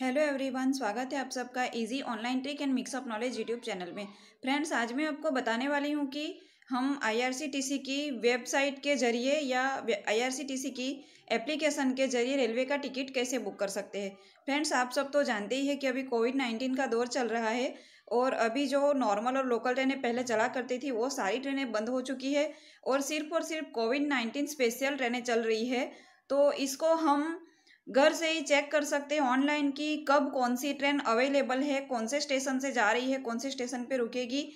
hello everyone स्वागत है आप सबका easy online trick and mix of knowledge YouTube channel में फ्रेंड्स आज मैं आपको बताने वाली हूँ कि हम आईआरसीटीसी की वेबसाइट के जरिए या आईआरसीटीसी की एप्लीकेशन के जरिए रेलवे का टिकट कैसे बुक कर सकते हैं फ्रेंड्स आप सब तो जानते ही है कि अभी कोविड नाइन्टीन का दौर चल रहा है और अभी जो नॉर्मल और लोकल ट्रेनें पहले चला करती थी वो सारी ट्रेनें बंद हो चुकी है और सिर्फ और सिर्फ कोविड नाइन्टीन स्पेशल ट्रेनें चल रही है तो इसको हम घर से ही चेक कर सकते हैं ऑनलाइन कि कब कौन सी ट्रेन अवेलेबल है कौन से स्टेशन से जा रही है कौन से स्टेशन पे रुकेगी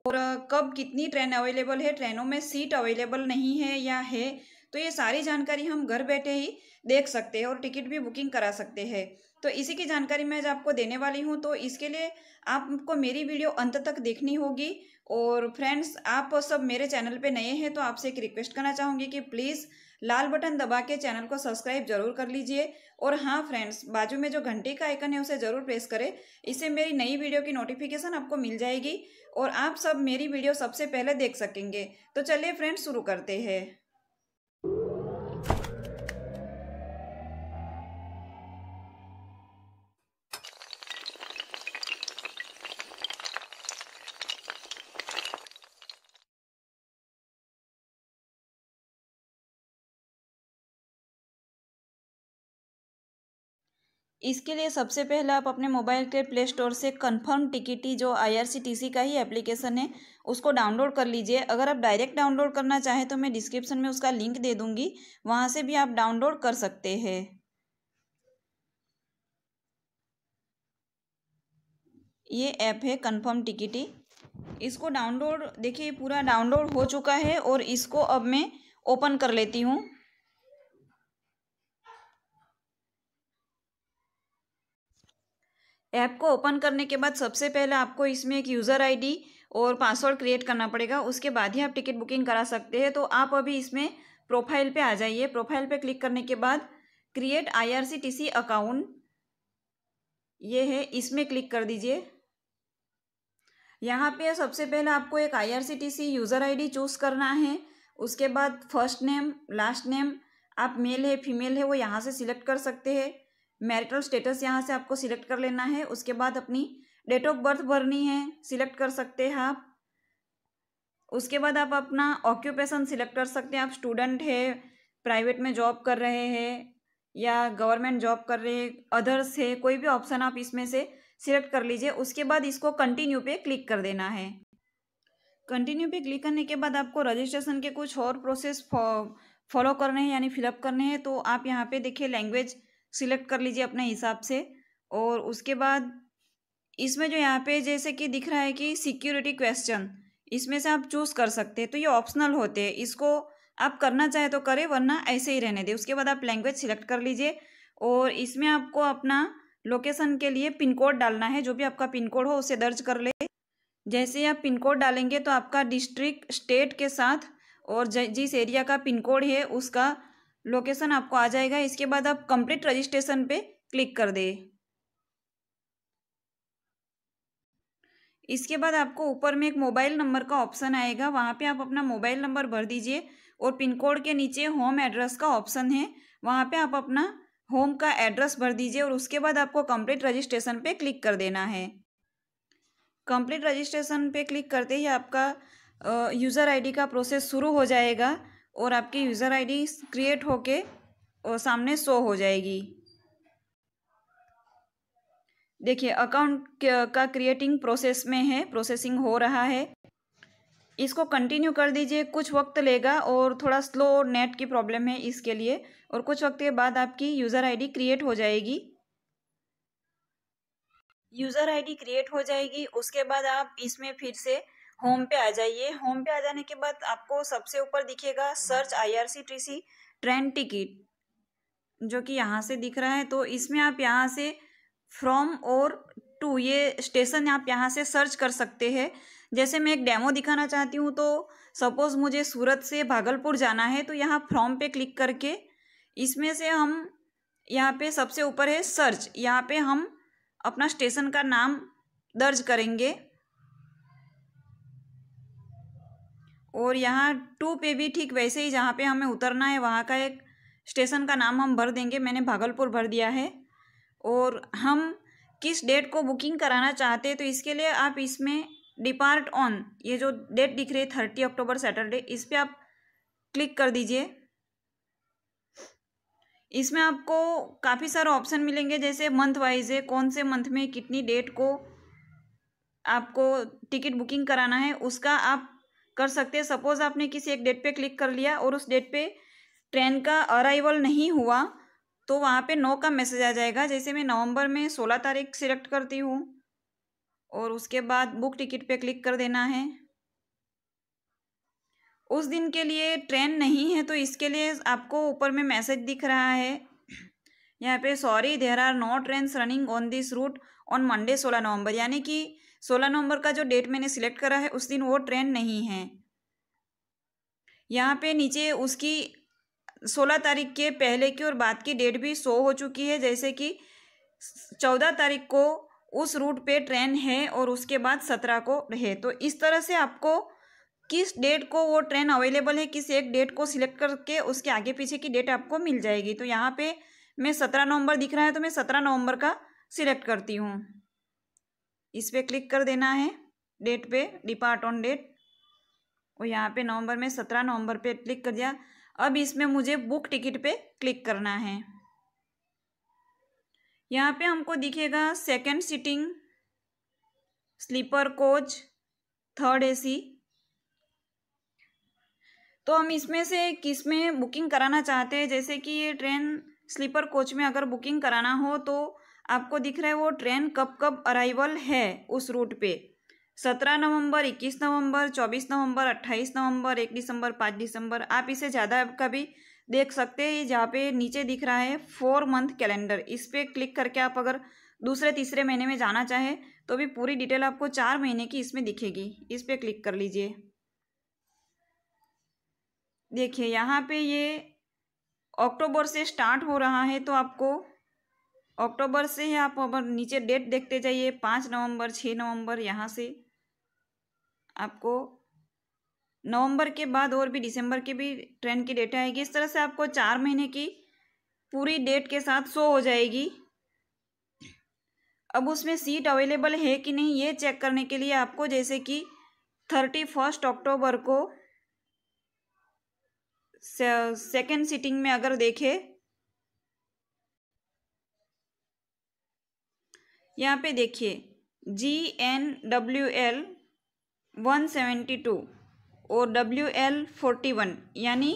और कब कितनी ट्रेन अवेलेबल है ट्रेनों में सीट अवेलेबल नहीं है या है तो ये सारी जानकारी हम घर बैठे ही देख सकते हैं और टिकट भी बुकिंग करा सकते हैं तो इसी की जानकारी मैं आज आपको देने वाली हूँ तो इसके लिए आपको मेरी वीडियो अंत तक देखनी होगी और फ्रेंड्स आप सब मेरे चैनल पे नए हैं तो आपसे एक रिक्वेस्ट करना चाहूँगी कि प्लीज़ लाल बटन दबा के चैनल को सब्सक्राइब जरूर कर लीजिए और हाँ फ्रेंड्स बाजू में जो घंटे का आइकन है उसे ज़रूर प्रेस करें इससे मेरी नई वीडियो की नोटिफिकेशन आपको मिल जाएगी और आप सब मेरी वीडियो सबसे पहले देख सकेंगे तो चलिए फ्रेंड्स शुरू करते हैं इसके लिए सबसे पहले आप अपने मोबाइल के प्ले स्टोर से कन्फर्म टिकटी जो आई का ही एप्लीकेशन है उसको डाउनलोड कर लीजिए अगर आप डायरेक्ट डाउनलोड करना चाहें तो मैं डिस्क्रिप्शन में उसका लिंक दे दूँगी वहाँ से भी आप डाउनलोड कर सकते हैं ये ऐप है कन्फर्म टिकटी इसको डाउनलोड देखिए पूरा डाउनलोड हो चुका है और इसको अब मैं ओपन कर लेती हूँ ऐप को ओपन करने के बाद सबसे पहले आपको इसमें एक यूज़र आईडी और पासवर्ड क्रिएट करना पड़ेगा उसके बाद ही आप टिकट बुकिंग करा सकते हैं तो आप अभी इसमें प्रोफाइल पे आ जाइए प्रोफाइल पे क्लिक करने के बाद क्रिएट आईआरसीटीसी अकाउंट ये है इसमें क्लिक कर दीजिए यहाँ पे सबसे पहले आपको एक आईआरसीटीसी यूज़र आईडी चूज़ करना है उसके बाद फर्स्ट नेम लास्ट नेम आप मेल है फीमेल है वो यहाँ से सिलेक्ट कर सकते हैं मैरिटल स्टेटस यहाँ से आपको सिलेक्ट कर लेना है उसके बाद अपनी डेट ऑफ बर्थ भरनी है सिलेक्ट कर सकते हैं आप उसके बाद आप अपना ऑक्यूपेशन सिलेक्ट कर सकते हैं आप स्टूडेंट है प्राइवेट में जॉब कर रहे हैं या गवर्नमेंट जॉब कर रहे हैं अदर्स है कोई भी ऑप्शन आप इसमें से सिलेक्ट कर लीजिए उसके बाद इसको कंटिन्यू पे क्लिक कर देना है कंटिन्यू पे क्लिक करने के बाद आपको रजिस्ट्रेशन के कुछ और प्रोसेस फॉलो करने हैं यानी फिलअप करने हैं तो आप यहाँ पे देखिए लैंग्वेज सिलेक्ट कर लीजिए अपने हिसाब से और उसके बाद इसमें जो यहाँ पे जैसे कि दिख रहा है कि सिक्योरिटी क्वेश्चन इसमें से आप चूज़ कर सकते हैं तो ये ऑप्शनल होते हैं इसको आप करना चाहे तो करें वरना ऐसे ही रहने दें उसके बाद आप लैंग्वेज सिलेक्ट कर लीजिए और इसमें आपको अपना लोकेशन के लिए पिन कोड डालना है जो भी आपका पिन कोड हो उसे दर्ज कर ले जैसे आप पिन कोड डालेंगे तो आपका डिस्ट्रिक्ट स्टेट के साथ और जिस एरिया का पिन कोड है उसका लोकेशन आपको आ जाएगा इसके बाद आप कंप्लीट रजिस्ट्रेशन पे क्लिक कर दे इसके बाद आपको ऊपर में एक मोबाइल नंबर का ऑप्शन आएगा वहाँ पे आप अपना मोबाइल नंबर भर दीजिए और पिन कोड के नीचे होम एड्रेस का ऑप्शन है वहाँ पे आप अपना होम का एड्रेस भर दीजिए और उसके बाद आपको कंप्लीट रजिस्ट्रेशन पे क्लिक कर देना है कंप्लीट रजिस्ट्रेशन पे क्लिक करते ही आपका यूज़र आईडी का प्रोसेस शुरू हो जाएगा और आपकी यूज़र आईडी क्रिएट होके और सामने शो हो जाएगी देखिए अकाउंट का क्रिएटिंग प्रोसेस में है प्रोसेसिंग हो रहा है इसको कंटिन्यू कर दीजिए कुछ वक्त लेगा और थोड़ा स्लो नेट की प्रॉब्लम है इसके लिए और कुछ वक्त के बाद आपकी यूज़र आईडी क्रिएट हो जाएगी यूज़र आईडी क्रिएट हो जाएगी उसके बाद आप इसमें फिर से होम पे आ जाइए होम पे आ जाने के बाद आपको सबसे ऊपर दिखेगा search T C train ticket जो कि यहाँ से दिख रहा है तो इसमें आप यहाँ से फ्रॉम और टू ये स्टेशन आप यहाँ से सर्च कर सकते हैं जैसे मैं एक डेमो दिखाना चाहती हूँ तो सपोज़ मुझे सूरत से भागलपुर जाना है तो यहाँ फ्रॉम पे क्लिक करके इसमें से हम यहाँ पे सबसे ऊपर है सर्च यहाँ पे हम अपना स्टेशन का नाम दर्ज करेंगे और यहाँ टू पे भी ठीक वैसे ही जहाँ पे हमें उतरना है वहाँ का एक स्टेशन का नाम हम भर देंगे मैंने भागलपुर भर दिया है और हम किस डेट को बुकिंग कराना चाहते हैं तो इसके लिए आप इसमें डिपार्ट ऑन ये जो डेट दिख रही है थर्टी अक्टूबर सैटरडे इस पर आप क्लिक कर दीजिए इसमें आपको काफ़ी सारे ऑप्शन मिलेंगे जैसे मंथ वाइज है कौन से मंथ में कितनी डेट को आपको टिकट बुकिंग कराना है उसका आप कर सकते हैं सपोज़ आपने किसी एक डेट पे क्लिक कर लिया और उस डेट पे ट्रेन का अराइवल नहीं हुआ तो वहाँ पे नौ का मैसेज आ जाएगा जैसे मैं नवंबर में सोलह तारीख सिलेक्ट करती हूँ और उसके बाद बुक टिकट पे क्लिक कर देना है उस दिन के लिए ट्रेन नहीं है तो इसके लिए आपको ऊपर में मैसेज दिख रहा है यहाँ पे sorry there are no train running on this route on Monday सोलह नवंबर यानी कि सोलह नवंबर का जो डेट मैंने सिलेक्ट करा है उस दिन वो ट्रेन नहीं है यहाँ पे नीचे उसकी सोलह तारीख के पहले की और बाद की डेट भी शो हो चुकी है जैसे कि चौदह तारीख को उस रूट पे ट्रेन है और उसके बाद सत्रह को है तो इस तरह से आपको किस डेट को वो ट्रेन अवेलेबल है किस एक डेट को सिलेक्ट करके उसके आगे पीछे की डेट आपको मिल जाएगी तो यहाँ पे मैं सत्रह नवंबर दिख रहा है तो मैं सत्रह नवंबर का सिलेक्ट करती हूँ इस पर क्लिक कर देना है डेट पे डिपार्ट ऑन डेट और यहाँ पे नवंबर में सत्रह नवंबर पे क्लिक कर दिया अब इसमें मुझे बुक टिकट पे क्लिक करना है यहाँ पे हमको दिखेगा second seating sleeper coach third AC तो हम इसमें से किस में बुकिंग कराना चाहते हैं जैसे कि ये ट्रेन स्लीपर कोच में अगर बुकिंग कराना हो तो आपको दिख रहा है वो ट्रेन कब कब अराइवल है उस रूट पे सत्रह नवंबर इक्कीस नवंबर चौबीस नवंबर अट्ठाईस नवंबर एक दिसंबर पाँच दिसंबर आप इसे ज़्यादा का भी देख सकते हैं जहाँ पे नीचे दिख रहा है फोर मंथ कैलेंडर इस पर क्लिक करके आप अगर दूसरे तीसरे महीने में जाना चाहें तो भी पूरी डिटेल आपको चार महीने की इसमें दिखेगी इस पर क्लिक कर लीजिए देखिए यहाँ पे ये अक्टूबर से स्टार्ट हो रहा है तो आपको अक्टूबर से आप अगर नीचे डेट देखते जाइए पाँच नवंबर छः नवंबर यहाँ से आपको नवंबर के बाद और भी दिसंबर के भी ट्रेन की डेट आएगी इस तरह से आपको चार महीने की पूरी डेट के साथ शो हो जाएगी अब उसमें सीट अवेलेबल है कि नहीं ये चेक करने के लिए आपको जैसे कि थर्टी फर्स्ट अक्टूबर को सेकेंड सीटिंग में अगर देखें यहाँ पे देखिए G N W L one seventy two और डब्ल्यू एल फोर्टी वन यानी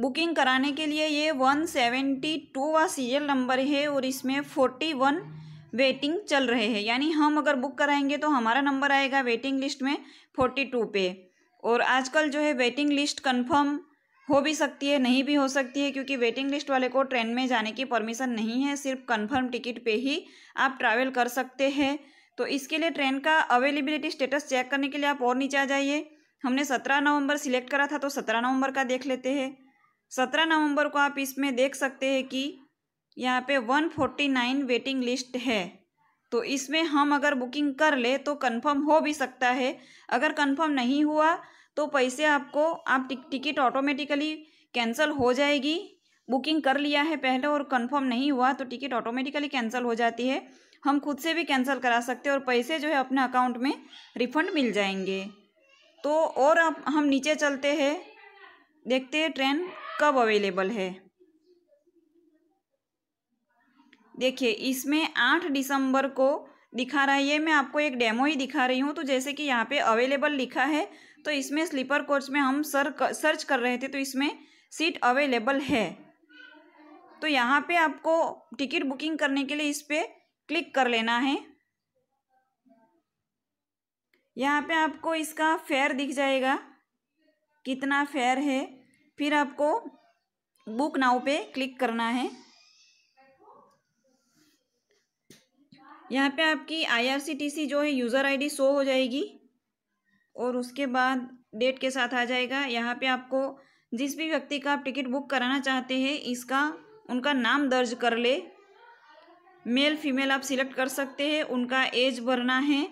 बुकिंग कराने के लिए ये वन सेवेंटी टू टूवा सीरियल नंबर है और इसमें फोर्टी वन वेटिंग चल रहे हैं यानी हम अगर बुक कराएंगे तो हमारा नंबर आएगा वेटिंग लिस्ट में फोर्टी टू पे और आजकल जो है वेटिंग लिस्ट कंफर्म हो भी सकती है नहीं भी हो सकती है क्योंकि वेटिंग लिस्ट वाले को ट्रेन में जाने की परमिशन नहीं है सिर्फ कंफर्म टिकट पे ही आप ट्रैवल कर सकते हैं तो इसके लिए ट्रेन का अवेलेबिलिटी स्टेटस चेक करने के लिए आप और नीचे आ जाइए हमने सत्रह नवंबर सिलेक्ट करा था तो सत्रह नवंबर का देख लेते हैं सत्रह नवंबर को आप इसमें देख सकते हैं कि यहाँ पे one forty nine waiting list है तो इसमें हम अगर बुकिंग कर ले तो कंफर्म हो भी सकता है अगर कंफर्म नहीं हुआ तो पैसे आपको आप टिक टिकट ऑटोमेटिकली कैंसिल हो जाएगी बुकिंग कर लिया है पहले और कंफर्म नहीं हुआ तो टिकट ऑटोमेटिकली कैंसिल हो जाती है हम खुद से भी कैंसिल करा सकते हैं और पैसे जो है अपने अकाउंट में रिफंड मिल जाएंगे तो और अब हम नीचे चलते हैं देखते हैं ट्रेन कब अवेलेबल है देखिए इसमें आठ दिसंबर को दिखा रहा है ये मैं आपको एक डेमो ही दिखा रही हूँ तो जैसे कि यहाँ पे अवेलेबल लिखा है तो इसमें स्लीपर कोच में हम सर सर्च कर रहे थे तो इसमें सीट अवेलेबल है तो यहाँ पे आपको टिकट बुकिंग करने के लिए इस पर क्लिक कर लेना है यहाँ पे आपको इसका फेयर दिख जाएगा कितना फेयर है फिर आपको बुक नाउ पे क्लिक करना है यहाँ पे आपकी आईआरसीटीसी जो है यूज़र आईडी शो हो जाएगी और उसके बाद डेट के साथ आ जाएगा यहाँ पे आपको जिस भी व्यक्ति का आप टिकट बुक कराना चाहते हैं इसका उनका नाम दर्ज कर ले मेल फीमेल आप सिलेक्ट कर सकते हैं उनका एज भरना है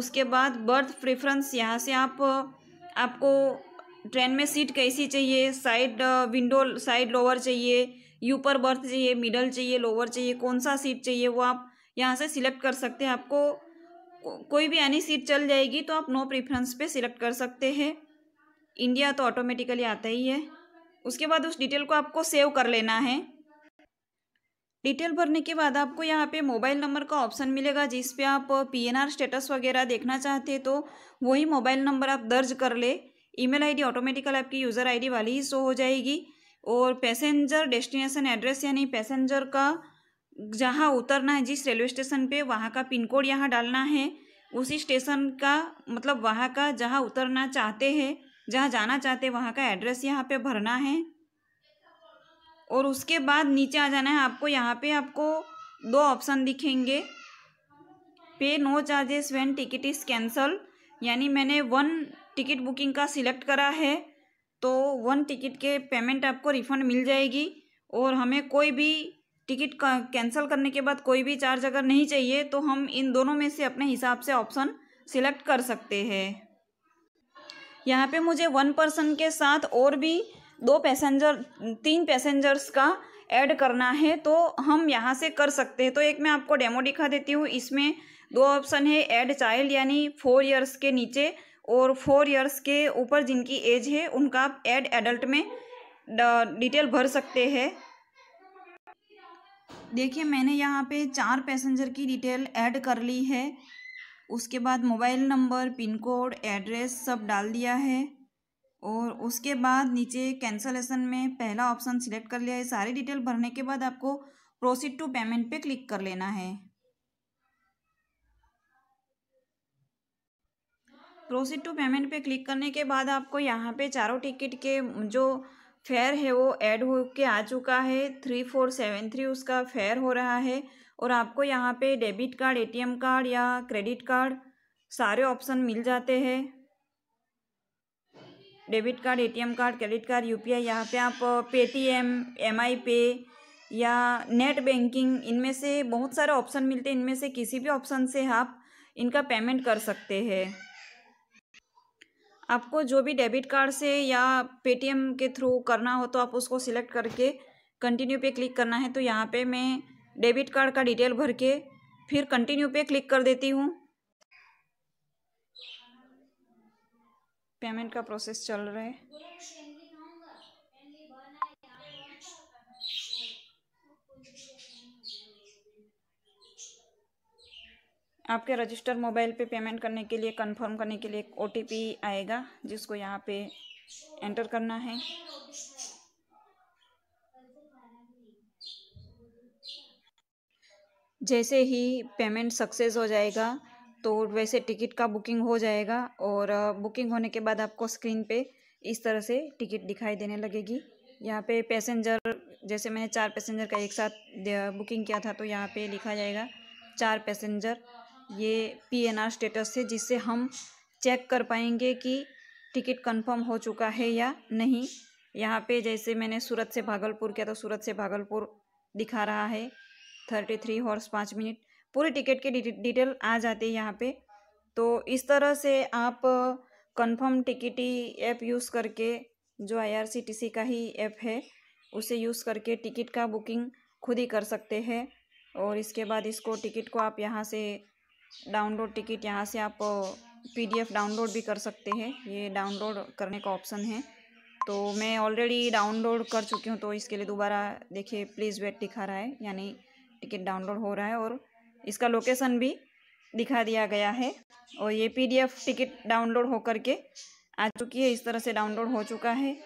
उसके बाद बर्थ प्रेफरेंस यहाँ से आप आपको ट्रेन में सीट कैसी चाहिए साइड विंडो साइड लोअर चाहिए यूपर बर्थ चाहिए मिडल चाहिए लोअर चाहिए कौन सा सीट चाहिए वो आप यहाँ से सिलेक्ट कर सकते हैं आपको को, कोई भी एनी सीट चल जाएगी तो आप नो प्रेफरेंस पे सिलेक्ट कर सकते हैं इंडिया तो ऑटोमेटिकली आता ही है उसके बाद उस डिटेल को आपको सेव कर लेना है डिटेल भरने के बाद आपको यहाँ पे मोबाइल नंबर का ऑप्शन मिलेगा जिस पे आप पीएनआर स्टेटस वगैरह देखना चाहते तो वही मोबाइल नंबर आप दर्ज कर ले ईमेल आईडी ऑटोमेटिकल आपकी यूज़र आईडी वाली ही शो हो जाएगी और पैसेंजर डेस्टिनेशन एड्रेस यानी पैसेंजर का जहाँ उतरना है जिस रेलवे स्टेशन पे वहाँ का पिन कोड यहाँ डालना है उसी स्टेशन का मतलब वहाँ का जहाँ उतरना चाहते हैं जहाँ जाना चाहते हैं वहाँ का एड्रेस यहाँ पे भरना है और उसके बाद नीचे आ जाना है आपको यहाँ पे आपको दो ऑप्शन दिखेंगे pay no charges when ticket is cancel यानी मैंने वन टिकट बुकिंग का सिलेक्ट करा है तो वन टिकट के पेमेंट आपको रिफ़ंड मिल जाएगी और हमें कोई भी टिकट कैंसिल करने के बाद कोई भी चार्ज अगर नहीं चाहिए तो हम इन दोनों में से अपने हिसाब से ऑप्शन सिलेक्ट कर सकते हैं यहाँ पे मुझे वन पर्सन के साथ और भी दो पैसेंजर तीन पैसेंजर्स का ऐड करना है तो हम यहाँ से कर सकते हैं तो एक मैं आपको डेमो दिखा देती हूँ इसमें दो ऑप्शन है ऐड चाइल्ड यानी फोर ईयर्स के नीचे और फोर ईयर्स के ऊपर जिनकी एज है उनका आप ऐड एडल्ट में डिटेल भर सकते हैं देखिए मैंने यहाँ पे चार पैसेंजर की डिटेल ऐड कर ली है उसके बाद mobile number pin code address सब डाल दिया है और उसके बाद नीचे कैंसलेशन में पहला ऑप्शन सिलेक्ट कर लिया है सारी डिटेल भरने के बाद आपको प्रोसीड टू पेमेंट पे क्लिक कर लेना है प्रोसीड टू पेमेंट पे क्लिक करने के बाद आपको यहाँ पे चारों टिकट के जो फेयर है वो ऐड हो के आ चुका है थ्री फोर सेवन थ्री उसका फेयर हो रहा है और आपको यहाँ पे डेबिट कार्ड एटीएम कार्ड या क्रेडिट कार्ड सारे ऑप्शन मिल जाते हैं debit card ATM card credit card UPI यहाँ पर आप पेटीएम एम पे या नेट बैंकिंग इनमें से बहुत सारे ऑप्शन मिलते हैं इनमें से किसी भी ऑप्शन से आप इनका पेमेंट कर सकते हैं आपको जो भी डेबिट कार्ड से या पेटीएम के थ्रू करना हो तो आप उसको सिलेक्ट करके कंटिन्यू पे क्लिक करना है तो यहाँ पे मैं डेबिट कार्ड का डिटेल भर के फिर कंटिन्यू पे क्लिक कर देती हूँ पेमेंट का प्रोसेस चल रहा है आपके रजिस्टर मोबाइल पे पेमेंट करने के लिए कंफर्म करने के लिए एक ओ आएगा जिसको यहाँ पे एंटर करना है जैसे ही पेमेंट सक्सेस हो जाएगा तो वैसे टिकट का बुकिंग हो जाएगा और बुकिंग होने के बाद आपको स्क्रीन पे इस तरह से टिकट दिखाई देने लगेगी यहाँ पे पैसेंजर जैसे मैंने चार पैसेंजर का एक साथ बुकिंग किया था तो यहाँ पे लिखा जाएगा चार पैसेंजर ये पीएनआर स्टेटस है जिससे हम चेक कर पाएंगे कि टिकट कंफर्म हो चुका है या नहीं यहाँ पे जैसे मैंने सूरत से भागलपुर किया तो सूरत से भागलपुर दिखा रहा है थर्टी थ्री हॉर्स पाँच मिनट पूरी टिकट की डिटेल आ जाती है यहाँ पे तो इस तरह से आप कंफर्म टिकटी ऐप यूज़ करके जो आईआरसीटीसी का ही ऐप है उसे यूज़ करके टिकट का बुकिंग खुद ही कर सकते हैं और इसके बाद इसको टिकट को आप यहाँ से डाउनलोड टिकट यहाँ से आप पीडीएफ डाउनलोड भी कर सकते हैं ये डाउनलोड करने का ऑप्शन है तो मैं ऑलरेडी डाउनलोड कर चुकी हूँ तो इसके लिए दोबारा देखिए प्लीज़ वेट दिखा रहा है यानी टिकट डाउनलोड हो रहा है और इसका लोकेशन भी दिखा दिया गया है और ये पीडीएफ टिकट डाउनलोड हो करके आ चुकी है इस तरह से डाउनलोड हो चुका है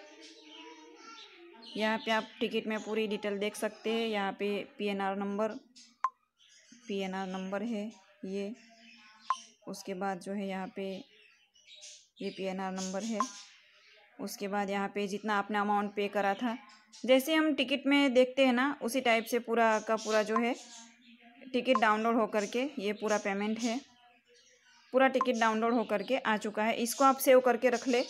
यहाँ पे आप टिकट में पूरी डिटेल देख सकते हैं यहाँ पे पीएनआर नंबर पीएनआर नंबर है ये उसके बाद जो है यहाँ पे ये पी नंबर है उसके बाद यहाँ पे जितना आपने अमाउंट पे करा था जैसे हम टिकट में देखते हैं ना उसी टाइप से पूरा का पूरा जो है टिकट डाउनलोड होकर के ये पूरा पेमेंट है पूरा टिकट डाउनलोड होकर के आ चुका है इसको आप सेव करके रख ले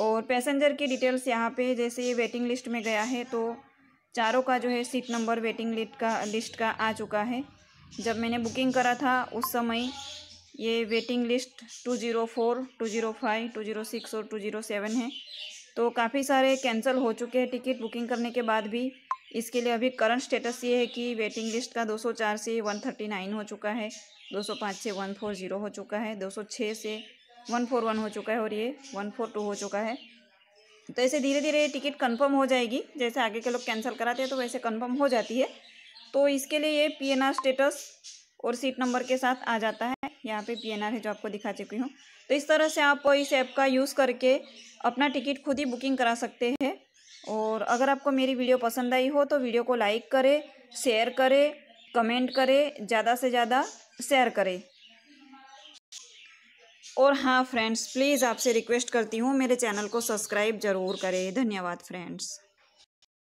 और पैसेंजर की डिटेल्स यहाँ पे जैसे ये वेटिंग लिस्ट में गया है तो चारों का जो है सीट नंबर वेटिंग लिस्ट का लिस्ट का आ चुका है जब मैंने बुकिंग करा था उस समय ये waiting list two zero four two zero five two zero six और टू ज़ीरो सेवन है तो काफ़ी सारे कैंसिल हो चुके हैं टिकट बुकिंग करने के बाद भी इसके लिए अभी करंट स्टेटस ये है कि वेटिंग लिस्ट का 204 से 139 हो चुका है 205 से 140 हो चुका है 206 से 141 हो चुका है और ये 142 हो चुका है तो ऐसे धीरे धीरे टिकट कन्फर्म हो जाएगी जैसे आगे के लोग कैंसिल कराते हैं तो वैसे कन्फर्म हो जाती है तो इसके लिए ये पी स्टेटस और सीट नंबर के साथ आ जाता है यहाँ पे पी है जो आपको दिखा चुकी हूँ तो इस तरह से आप इस ऐप का यूज़ करके अपना टिकट खुद ही बुकिंग करा सकते हैं और अगर आपको मेरी वीडियो पसंद आई हो तो वीडियो को लाइक करें शेयर करें कमेंट करें ज़्यादा से ज़्यादा शेयर करें और हाँ फ्रेंड्स प्लीज़ आपसे रिक्वेस्ट करती हूँ मेरे चैनल को सब्सक्राइब ज़रूर करें धन्यवाद फ्रेंड्स